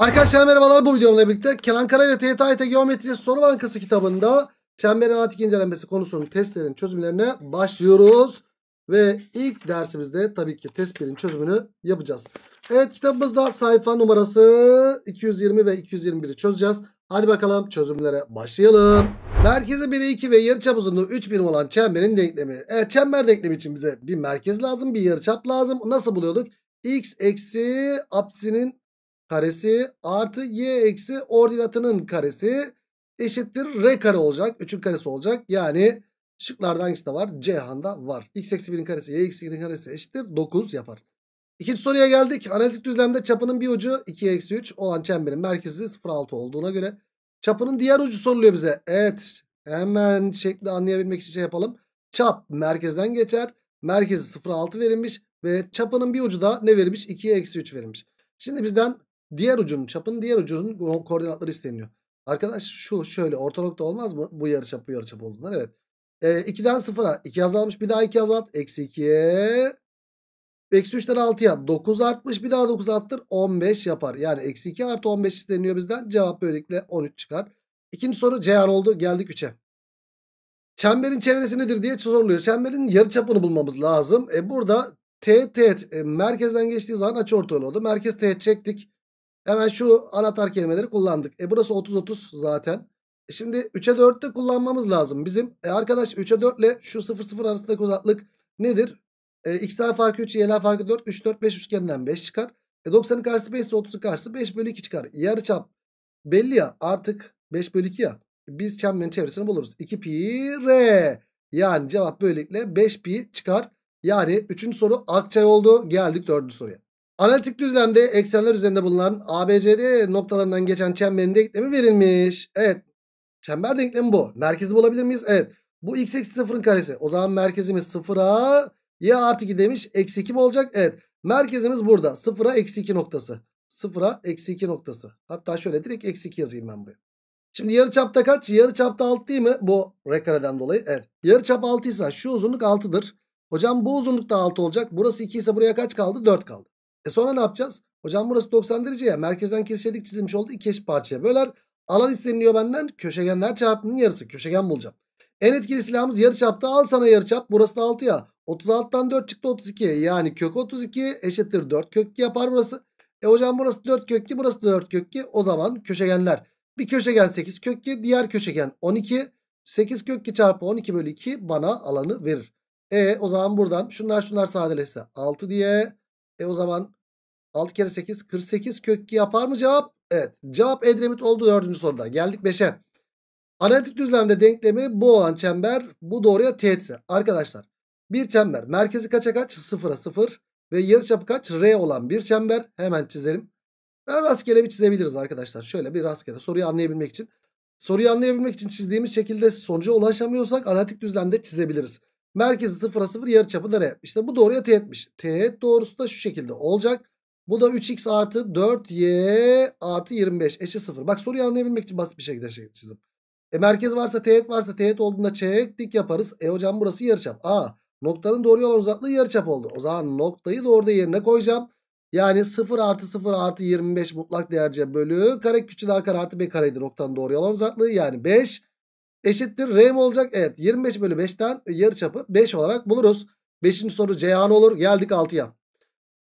Arkadaşlar merhabalar bu videomla birlikte Kenan Kara ile TYT Geometri Soru Bankası kitabında çemberin analitik incelenmesi konusunun testlerin çözümlerine başlıyoruz. Ve ilk dersimizde tabii ki test birin çözümünü yapacağız. Evet kitabımızda sayfa numarası 220 ve 221'i çözeceğiz. Hadi bakalım çözümlere başlayalım. Merkezi 1'e 2 ve yarıçap uzunluğu 3 birim olan çemberin denklemi. Evet çember denklemi için bize bir merkez lazım bir yarıçap lazım. Nasıl buluyorduk? x eksi apsinin karesi artı y eksi ordinatının karesi eşittir r kare olacak. 3'ün karesi olacak. Yani şıklardan hangisi de var? C handa var. x eksi 1'in karesi y eksi 2'nin karesi eşittir 9 yapar. İkinci soruya geldik. Analitik düzlemde çapının bir ucu 2 eksi 3 olan çemberin merkezi 0,6 olduğuna göre çapının diğer ucu soruluyor bize. Evet hemen şekli anlayabilmek için şey yapalım. Çap merkezden geçer. Merkezi 0,6 verilmiş ve çapının bir ucu da ne verilmiş? 2'ye eksi 3 verilmiş. Şimdi bizden Diğer ucunun çapın diğer ucunun koordinatları isteniyor. Arkadaş şu şöyle orta olmaz mı? Bu yarı çap bu yarı çap olduğundan evet. E, 2'den 0'a 2 azalmış bir daha 2 azalt. Eksi 2'ye eksi 3'ten 6'ya 9 artmış bir daha 9 arttır 15 yapar. Yani eksi 2 artı 15 isteniyor bizden. Cevap böylelikle 13 çıkar. İkinci soru Ceyhan oldu geldik 3'e. Çemberin çevresi nedir diye soruluyor. Çemberin yarı çapını bulmamız lazım. E burada teğet teğet e, merkezden geçtiği zaman açı orta oldu. Merkez teğet çektik. Hemen şu anahtar kelimeleri kullandık. E burası 30-30 zaten. E şimdi 3'e 4'te kullanmamız lazım bizim. E arkadaş 3'e 4 ile şu 0-0 arasındaki uzaklık nedir? E, x'ler farkı 3, y'ler farkı 4. 3, 4, 5 üçgeninden 5 çıkar. E 90'ın karşısı 5 ise 30'un karşısı 5 bölü 2 çıkar. Yarı çap belli ya artık 5 bölü 2 ya. E, biz çemberin çevresini buluruz. 2 pi r. Yani cevap böylelikle 5 pi çıkar. Yani 3. soru Akçay oldu. Geldik 4. soruya. Analitik düzlemde eksenler üzerinde bulunan ABCD noktalarından geçen çemberin denklemi verilmiş. Evet. Çember denklemi bu. Merkezi bulabilir miyiz? Evet. Bu x eksi sıfırın karesi. O zaman merkezimiz sıfıra y artı 2 demiş. Eksi 2 mi olacak? Evet. Merkezimiz burada. Sıfıra eksi 2 noktası. Sıfıra eksi 2 noktası. Hatta şöyle direkt eksi 2 yazayım ben buraya. Şimdi yarı çapta kaç? Yarı çapta 6 değil mi? Bu rekareden dolayı. Evet. Yarı çap 6 ise şu uzunluk 6'dır. Hocam bu uzunluk da 6 olacak. Burası 2 ise buraya kaç kaldı? 4 kaldı. E sonra ne yapacağız? Hocam burası 90 derece ya. Merkezden kesişerlik çizilmiş oldu. İki eşit parçaya böler. Alan isteniliyor benden. Köşegenler çarpımının yarısı. Köşegen bulacağım. En etkili silahımız yarıçaptı. Al sana yarıçap. Burası da 6 ya. 36'dan 4 çıktı 32. Yani kök 32 eşittir 4 kök yapar burası. E hocam burası 4 kök 2 burası 4 kök 2. O zaman köşegenler. Bir köşegen 8 kök 2 diğer köşegen 12. 8 kök 2 çarpı 12 bölü 2 bana alanı verir. E o zaman buradan şunlar şunlar sadeleşse 6 diye e o zaman 6 kere 8 48 kök 2 yapar mı cevap? Evet cevap Edremit oldu 4. soruda. Geldik 5'e. Analitik düzlemde denklemi bu olan çember bu doğruya teğetse. Arkadaşlar bir çember merkezi kaça kaç? 0'a 0 ve yarıçapı kaç? R olan bir çember. Hemen çizelim. Rastgele bir çizebiliriz arkadaşlar. Şöyle bir rastgele soruyu anlayabilmek için. Soruyu anlayabilmek için çizdiğimiz şekilde sonuca ulaşamıyorsak analitik düzlemde çizebiliriz. Merkezi sıfıra sıfır yarıçapı da R. İşte bu doğruya teğetmiş. Teğet doğrusu da şu şekilde olacak. Bu da 3x artı 4y artı 25 eşit 0. Bak soruyu anlayabilmek için basit bir şekilde şey çizim. E merkez varsa teğet varsa teğet olduğunda dik yaparız. E hocam burası yarıçap. A noktanın doğru olan uzaklığı yarıçap oldu. O zaman noktayı doğruda yerine koyacağım. Yani 0 artı 0 artı 25 mutlak değerce bölü kare küçük daha kare artı b kareydi noktanın doğru olan uzaklığı. Yani 5 eşittir. R mi olacak? Evet 25 bölü 5'ten yarı çapı 5 olarak buluruz. 5. soru CAN olur. Geldik 6'ya.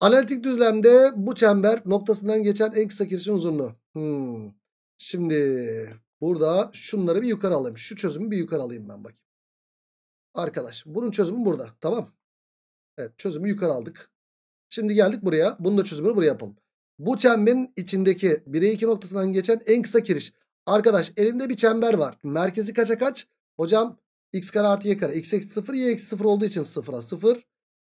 Analitik düzlemde bu çember noktasından geçen en kısa kirişin uzunluğu. Hmm. Şimdi burada şunları bir yukarı alayım. Şu çözümü bir yukarı alayım ben bakayım. Arkadaş bunun çözümü burada. Tamam. Evet çözümü yukarı aldık. Şimdi geldik buraya. Bunun da çözümünü buraya yapalım. Bu çemberin içindeki 1'e 2 noktasından geçen en kısa kiriş. Arkadaş elimde bir çember var. Merkezi kaça kaç? Hocam x kare artı y kare. x eksi 0 y eksi 0 olduğu için 0'a 0.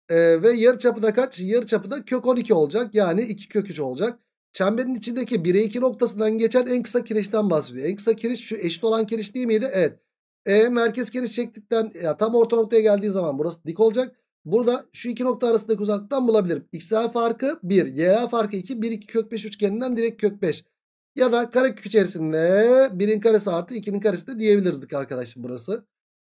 Ee, ve çapı da kaç? yarı çapı da kök 12 olacak. Yani 2 kök 3 olacak. Çemberin içindeki 1'e 2 noktasından geçen en kısa kirişten bahsediyor. En kısa kiriş şu eşit olan kiriş değil miydi? Evet. E, merkez kiriş çektikten ya, tam orta noktaya geldiği zaman burası dik olacak. Burada şu iki nokta arasındaki uzaklıktan bulabilirim. XA farkı 1, YA farkı 2, 1, 2 kök 5 üçgeninden direkt kök 5. Ya da karekök içerisinde 1'in karesi artı 2'nin karesi de diyebilirdik arkadaşım burası.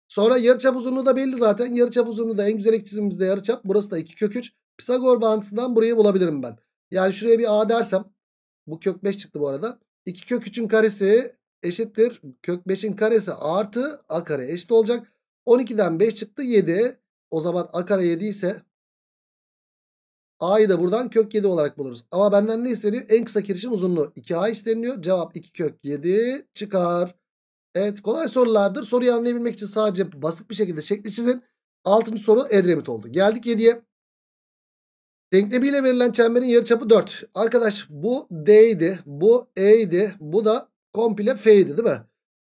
Sonra yarıçap uzunluğu da belli zaten. Yarıçap uzunluğu da en güzel çizimimizde yarıçap. Burası da 2 kök 3. Pisagor bağıntısından burayı bulabilirim ben. Yani şuraya bir a dersem. Bu kök 5 çıktı bu arada. 2 kök 3'ün karesi eşittir. Kök 5'in karesi artı a kare eşit olacak. 12'den 5 çıktı 7. O zaman a kare 7 ise A'yı da buradan kök 7 olarak buluruz. Ama benden ne isteniyor? En kısa kirişin uzunluğu 2A isteniyor. Cevap 2 kök 7 çıkar. Evet kolay sorulardır. Soruyu anlayabilmek için sadece basit bir şekilde şekli çizin. 6. soru Edremit oldu. Geldik 7'ye. Denklemiyle verilen çemberin yarıçapı 4. Arkadaş bu D'ydi, bu E'ydi, bu da komple F'ydi değil mi?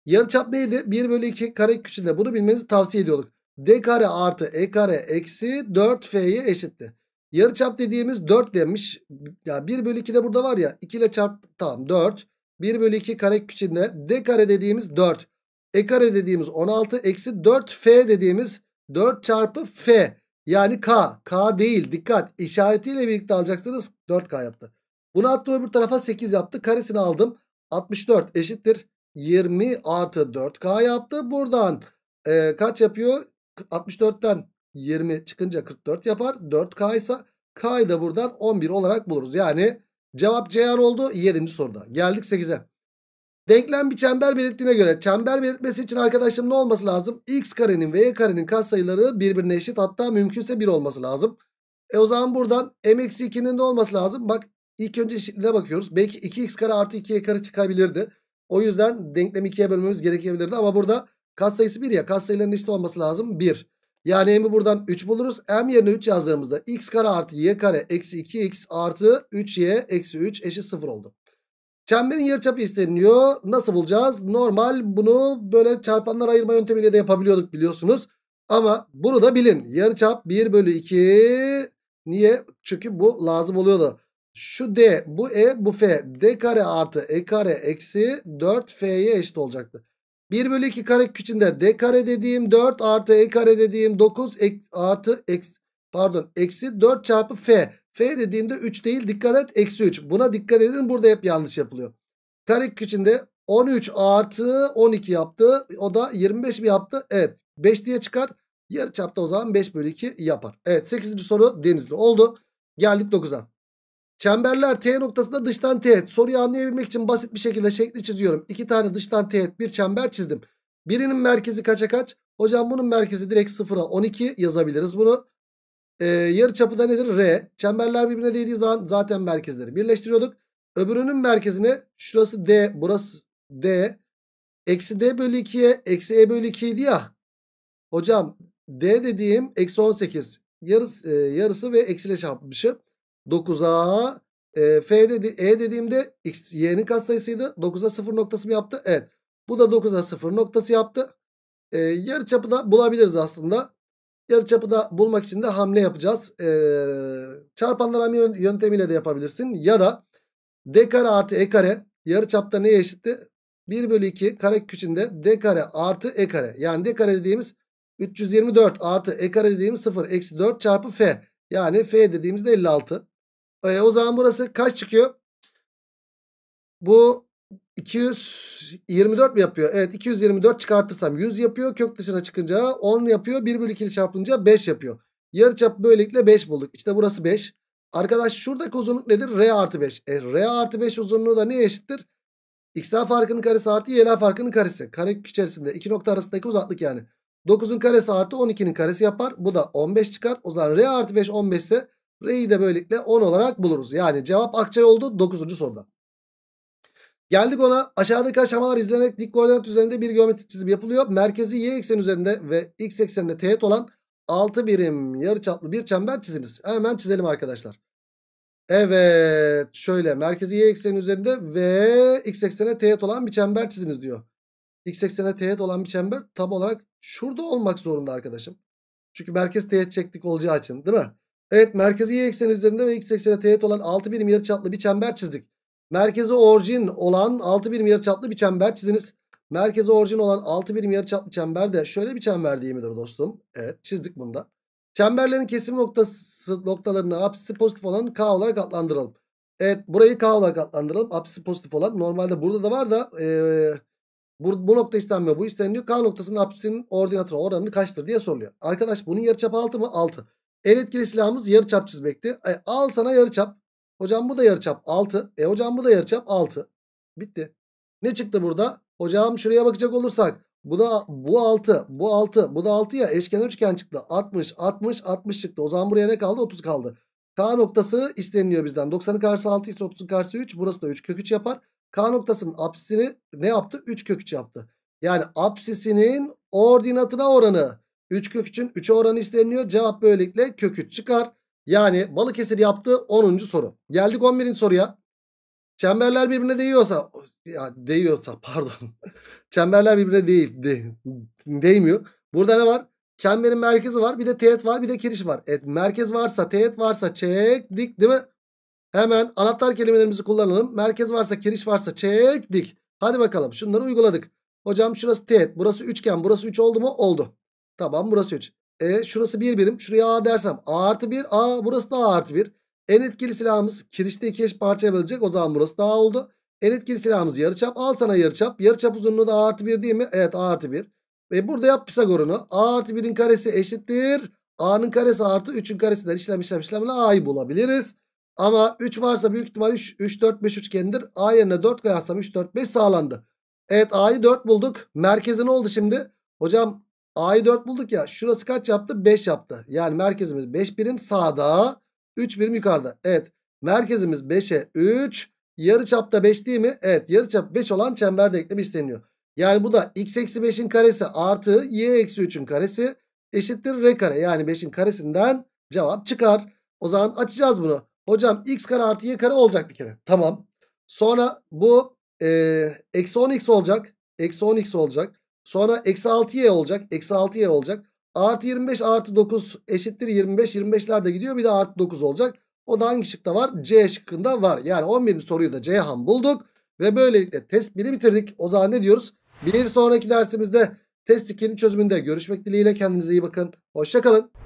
Yarıçap neydi? 1 bölü 2 kare küçüğünde. Bunu bilmenizi tavsiye ediyorduk. D kare artı E kare eksi 4F'ye eşitti. Yarı çap dediğimiz 4 demiş Ya 1 bölü 2 de burada var ya 2 ile çarp tamam 4. 1 bölü 2 kare içinde d kare dediğimiz 4. E kare dediğimiz 16 eksi 4f dediğimiz 4 çarpı f. Yani k. K değil dikkat işaretiyle birlikte alacaksınız 4k yaptı. Bunu attım öbür tarafa 8 yaptı. Karesini aldım. 64 eşittir. 20 artı 4k yaptı. Buradan e, kaç yapıyor? 64'ten 20 çıkınca 44 yapar. 4K ise K'yı da buradan 11 olarak buluruz. Yani cevap Ceyhan oldu 7. soruda. Geldik 8'e. Denklem bir çember belirttiğine göre çember belirtmesi için arkadaşım ne olması lazım? X karenin ve Y karenin katsayıları birbirine eşit hatta mümkünse 1 olması lazım. E o zaman buradan M-2'nin ne olması lazım? Bak ilk önce eşitliğe bakıyoruz. Belki 2X kare artı 2Y kare çıkabilirdi. O yüzden denklemi 2'ye bölmemiz gerekebilirdi ama burada katsayısı 1 ya katsayıların eşit olması lazım 1. Yani m'i buradan 3 buluruz. M yerine 3 yazdığımızda x kare artı y kare eksi 2x artı 3y eksi 3 eşit 0 oldu. Çemberin yarıçapı isteniyor. Nasıl bulacağız? Normal bunu böyle çarpanlar ayırma yöntemiyle de yapabiliyorduk biliyorsunuz. Ama bunu da bilin. Yarıçap 1 bölü 2. Niye? Çünkü bu lazım oluyordu. Şu D, bu E, bu F. D kare artı E kare eksi 4F'ye eşit olacaktı. 1 bölü 2 kare içinde d kare dediğim 4 artı e kare dediğim 9 ek, artı eksi pardon eksi 4 çarpı f. F dediğimde 3 değil dikkat et eksi 3. Buna dikkat edin burada hep yanlış yapılıyor. Kare içinde 13 artı 12 yaptı. O da 25 mi yaptı? Evet 5 diye çıkar. Yarı çapta o zaman 5 bölü 2 yapar. Evet 8. soru denizli oldu. Geldik 9'a. Çemberler T noktasında dıştan teğet. Soruyu anlayabilmek için basit bir şekilde şekli çiziyorum. İki tane dıştan teğet bir çember çizdim. Birinin merkezi kaça kaç? Hocam bunun merkezi direkt sıfıra 12 yazabiliriz bunu. Ee, yarı çapı da nedir? R. Çemberler birbirine değdiği zaman zaten merkezleri birleştiriyorduk. Öbürünün merkezine şurası D burası D. Eksi D bölü 2'ye eksi E bölü 2 idi ya. Hocam D dediğim eksi 18 yarısı, e, yarısı ve eksiyle çarpmışım. 9'a e, F dedi, E dediğimde X, Y'nin katsayısıydı. 9'a 0 noktası mı yaptı? Evet. Bu da 9'a 0 noktası yaptı. E, yarıçapı da bulabiliriz aslında. Yarıçapı da bulmak için de hamle yapacağız. E, çarpanlar hamle yöntemiyle de yapabilirsin. Ya da D kare artı E kare yarıçapta neye eşitti? 1 bölü 2 kare içinde D kare artı E kare. Yani D kare dediğimiz 324 artı E kare dediğimiz 0 eksi 4 çarpı F. Yani F dediğimizde 56. E, o zaman burası kaç çıkıyor? Bu 224 mi yapıyor? Evet 224 çıkartırsam 100 yapıyor. Kök dışına çıkınca 10 yapıyor. 1 bölü 2 çarpınca 5 yapıyor. Yarı çap böylelikle 5 bulduk. İşte burası 5. Arkadaş şuradaki uzunluk nedir? R artı 5. E, R artı 5 uzunluğu da ne eşittir? X'ler farkının karesi artı Y'ler farkının karesi. Kare içerisinde iki nokta arasındaki uzaklık yani. 9'un karesi artı 12'nin karesi yapar. Bu da 15 çıkar. O zaman R artı 5 15 ise R'yi de böylelikle 10 olarak buluruz. Yani cevap Akçay oldu 9. soruda. Geldik ona aşağıdaki aşamalar izlenerek dik koordinat üzerinde bir geometrik çizim yapılıyor. Merkezi y ekseni üzerinde ve x ekseninde teğet olan 6 birim yarıçaplı bir çember çiziniz. Hemen çizelim arkadaşlar. Evet şöyle merkezi y ekseni üzerinde ve x eksene teğet olan bir çember çiziniz diyor. X eksene teğet olan bir çember tam olarak şurada olmak zorunda arkadaşım. Çünkü merkez teğet çektik olacağı için değil mi? Evet merkezi y ekseni üzerinde ve x eksene teğet olan 6 birim yarıçaplı bir çember çizdik. Merkezi orijin olan 6 birim yarıçaplı bir çember çiziniz. Merkezi orijin olan 6 birim yarıçaplı çember de şöyle bir çember değil midir dostum? Evet çizdik bunda. Çemberlerin kesim noktası noktalarından apsisi pozitif olan k olarak adlandıralım. Evet burayı k olarak adlandıralım. Apsisi pozitif olan normalde burada da var da e, bu, bu nokta istenmiyor. Bu isteniyor K noktasının apsisinin ordinatına oranını kaçtır diye soruluyor. Arkadaş bunun yarıçapı 6 mı? 6. En etkili silahımız yarıçap çizmekti. E, al sana yarı çap. Hocam bu da yarıçap 6. E hocam bu da yarı çap 6. Bitti. Ne çıktı burada? Hocam şuraya bakacak olursak bu da bu 6, bu 6, bu da 6 ya eşkenar üçgen çıktı. 60, 60, 60 çıktı. O zaman buraya ne kaldı? 30 kaldı. K noktası isteniliyor bizden. 90'ın karşısı 6 ise 30'un karşısı 3. Burası da 3 kök 3 yapar. K noktasının apsisini ne yaptı? 3 kök 3 yaptı. Yani apsisinin ordinatına oranı 3 kök 3'ün 3'e oranı isteniyor. Cevap böylelikle kök 3 çıkar. Yani Balıkesir yaptı 10. soru. Geldik 11. soruya. Çemberler birbirine değiyorsa ya değiyorsa pardon. Çemberler birbirine değil de, değmiyor. Burada ne var? Çemberin merkezi var. Bir de teğet var. Bir de kiriş var. Evet, merkez varsa teğet varsa çek dik değil mi? Hemen anahtar kelimelerimizi kullanalım. Merkez varsa kiriş varsa çek dik. Hadi bakalım şunları uyguladık. Hocam şurası teğet. Burası üçgen. Burası üç oldu mu? Oldu. Tamam burası 3. E şurası 1 bir birim. Şuraya A dersem A artı 1. A burası da A artı 1. En etkili silahımız kirişte iki eş parçaya bölecek. O zaman burası da A oldu. En etkili silahımız yarıçap. Al sana yarıçap. Yarıçap uzunluğu da A artı 1 değil mi? Evet A artı 1. Ve burada yap Pisagor'unu. A artı 1'in karesi eşittir. A'nın karesi artı 3'ün karesinden işlem işlem işlemle A'yı bulabiliriz. Ama 3 varsa büyük ihtimal 3, 3 4, 5 üçgendir. A yerine 4 koyarsam 3, 4, 5 sağlandı. Evet A'yı 4 bulduk. Merkezi ne oldu şimdi? Hocam A'yı 4 bulduk ya. Şurası kaç yaptı? 5 yaptı. Yani merkezimiz 5 birim sağda. 3 birim yukarıda. Evet. Merkezimiz 5'e 3. yarıçapta çapta 5 değil mi? Evet. Yarıçap çap 5 olan çember denklemi isteniyor. Yani bu da x eksi 5'in karesi artı y eksi 3'ün karesi eşittir r kare. Yani 5'in karesinden cevap çıkar. O zaman açacağız bunu. Hocam x kare artı y kare olacak bir kere. Tamam. Sonra bu eksi 10x olacak. Eksi 10x olacak. Sonra eksi 6y olacak. Eksi 6y olacak. Artı 25 artı 9 eşittir 25. 25'ler de gidiyor. Bir de artı 9 olacak. O da hangi şıkta var? C şıkkında var. Yani 11. soruyu da C ham bulduk. Ve böylelikle test 1'i bitirdik. O zaman ne diyoruz? Bir sonraki dersimizde test 2'nin çözümünde görüşmek dileğiyle. Kendinize iyi bakın. Hoşçakalın.